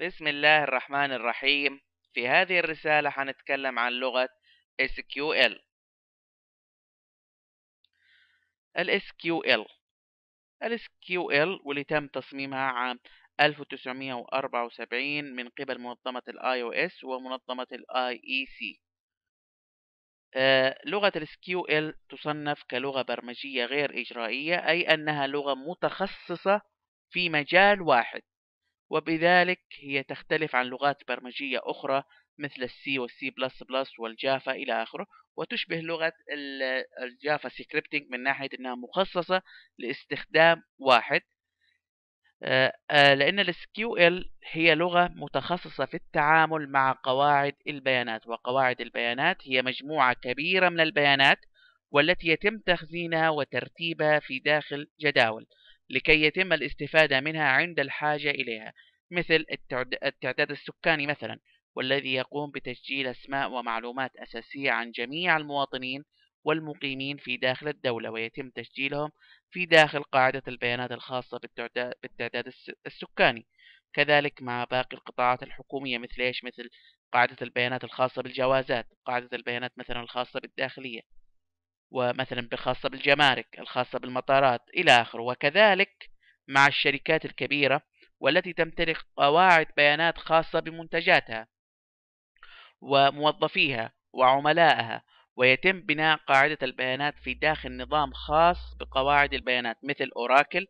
بسم الله الرحمن الرحيم في هذه الرسالة حنتكلم عن لغة SQL ال SQL ال SQL واللي تم تصميمها عام 1974 من قبل منظمة ال iOS ومنظمة ال IEC آه، لغة ال SQL تصنف كلغة برمجية غير إجرائية أي أنها لغة متخصصة في مجال واحد وبذلك هي تختلف عن لغات برمجية أخرى مثل السي والسي بلس بلس والجافا إلى آخره وتشبه لغة الجافا سكريبتنج من ناحية أنها مخصصة لاستخدام واحد آه، آه، لأن ال SQL هي لغة متخصصة في التعامل مع قواعد البيانات وقواعد البيانات هي مجموعة كبيرة من البيانات والتي يتم تخزينها وترتيبها في داخل جداول لكي يتم الاستفادة منها عند الحاجة إليها مثل التعداد السكاني مثلا والذي يقوم بتسجيل أسماء ومعلومات أساسية عن جميع المواطنين والمقيمين في داخل الدولة ويتم تسجيلهم في داخل قاعدة البيانات الخاصة بالتعداد السكاني كذلك مع باقي القطاعات الحكومية مثل إيش مثل قاعدة البيانات الخاصة بالجوازات قاعدة البيانات مثلا الخاصة بالداخلية ومثلا بخاصة بالجمارك الخاصة بالمطارات إلى آخره وكذلك مع الشركات الكبيرة والتي تمتلك قواعد بيانات خاصة بمنتجاتها وموظفيها وعملائها ويتم بناء قاعدة البيانات في داخل نظام خاص بقواعد البيانات مثل أوراكل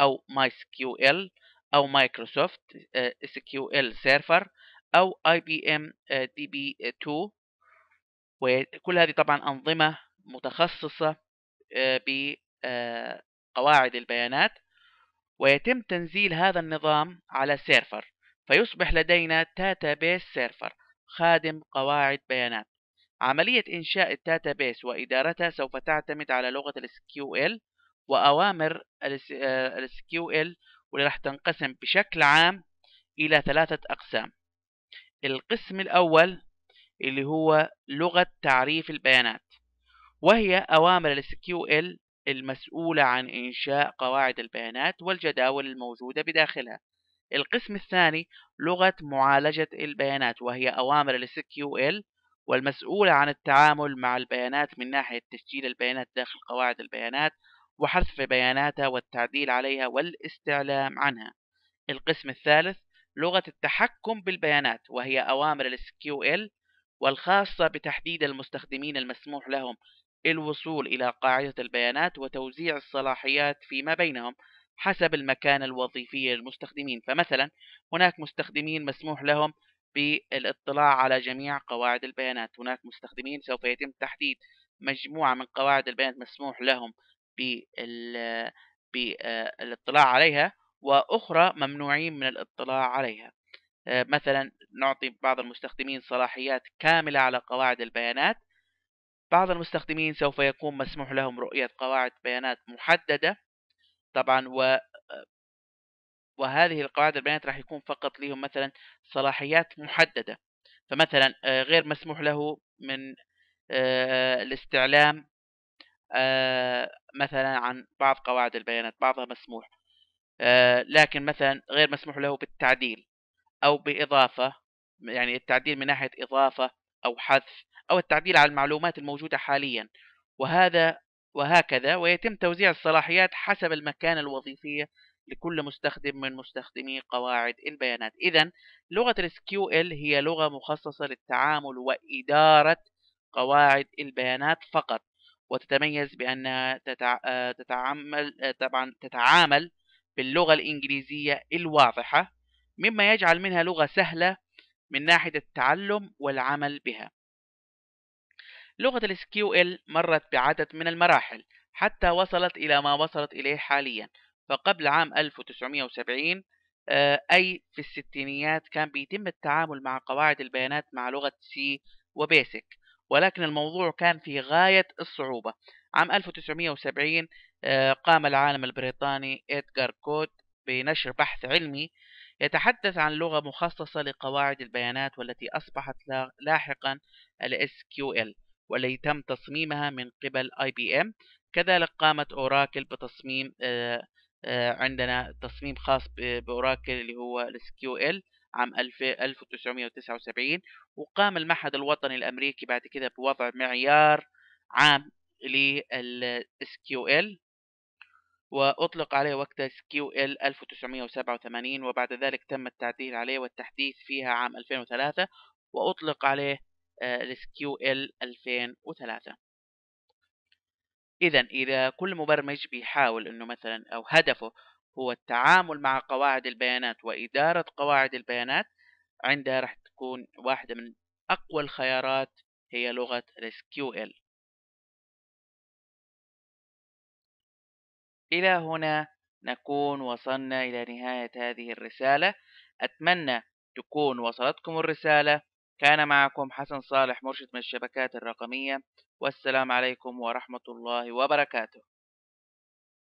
أو MySQL أو مايكروسوفت SQL آه، سيرفر أو IBM DB2 وكل هذه طبعا أنظمة متخصصة آه، بقواعد آه، البيانات ويتم تنزيل هذا النظام على سيرفر فيصبح لدينا بيس سيرفر خادم قواعد بيانات عملية إنشاء بيس وإدارتها سوف تعتمد على لغة ال SQL وأوامر آه، ال SQL واللي راح تنقسم بشكل عام إلى ثلاثة أقسام القسم الأول اللي هو لغة تعريف البيانات وهي أوامر الـ SQL المسؤولة عن إنشاء قواعد البيانات والجداول الموجودة بداخلها القسم الثاني لغة معالجة البيانات وهي أوامر الـ SQL والمسؤولة عن التعامل مع البيانات من ناحية تسجيل البيانات داخل قواعد البيانات وحذف بياناتها والتعديل عليها والاستعلام عنها القسم الثالث لغة التحكم بالبيانات وهي أوامر الـ SQL والخاصة بتحديد المستخدمين المسموح لهم الوصول إلى قاعدة البيانات وتوزيع الصلاحيات فيما بينهم حسب المكان الوظيفي للمستخدمين فمثلا هناك مستخدمين مسموح لهم بالاطلاع على جميع قواعد البيانات هناك مستخدمين سوف يتم تحديد مجموعة من قواعد البيانات مسموح لهم بالاطلاع عليها وأخرى ممنوعين من الاطلاع عليها آه، مثلا نعطي بعض المستخدمين صلاحيات كاملة على قواعد البيانات بعض المستخدمين سوف يكون مسموح لهم رؤية قواعد بيانات محددة طبعا و وهذه القواعد البيانات راح يكون فقط لهم مثلا صلاحيات محددة فمثلا آه، غير مسموح له من آه، الاستعلام آه، مثلا عن بعض قواعد البيانات بعضها مسموح لكن مثلا غير مسموح له بالتعديل أو بإضافة يعني التعديل من ناحية إضافة أو حذف أو التعديل على المعلومات الموجودة حاليا وهذا وهكذا ويتم توزيع الصلاحيات حسب المكانة الوظيفية لكل مستخدم من مستخدمي قواعد البيانات إذا لغة الـ SQL هي لغة مخصصة للتعامل وإدارة قواعد البيانات فقط وتتميز بأنها تتع... آه، تتعامل آه، طبعا تتعامل باللغة الإنجليزية الواضحة مما يجعل منها لغة سهلة من ناحية التعلم والعمل بها لغة الـ SQL مرت بعدد من المراحل حتى وصلت إلى ما وصلت إليه حاليا فقبل عام 1970 آه، أي في الستينيات كان بيتم التعامل مع قواعد البيانات مع لغة سي وبيسك ولكن الموضوع كان في غاية الصعوبة عام 1970 آه، قام العالم البريطاني إدغار كود بنشر بحث علمي يتحدث عن لغة مخصصة لقواعد البيانات والتي أصبحت لاحقا الـ SQL والتي تم تصميمها من قبل اي بي ام كذلك قامت اوراكل بتصميم آه، آه، عندنا تصميم خاص باوراكل اللي هو الاس ال عام 1979 وقام المعهد الوطني الامريكي بعد كده بوضع معيار عام للاس كيو ال وأطلق عليه وقتها سكيو ال 1987 وبعد ذلك تم التعديل عليه والتحديث فيها عام 2003 وأطلق عليه السكيو آه، ال 2003 اذا اذا كل مبرمج بيحاول انه مثلا او هدفه هو التعامل مع قواعد البيانات واداره قواعد البيانات عندها راح تكون واحده من اقوى الخيارات هي لغه SQL الى هنا نكون وصلنا الى نهايه هذه الرساله اتمنى تكون وصلتكم الرساله كان معكم حسن صالح مرشد من الشبكات الرقمية والسلام عليكم ورحمة الله وبركاته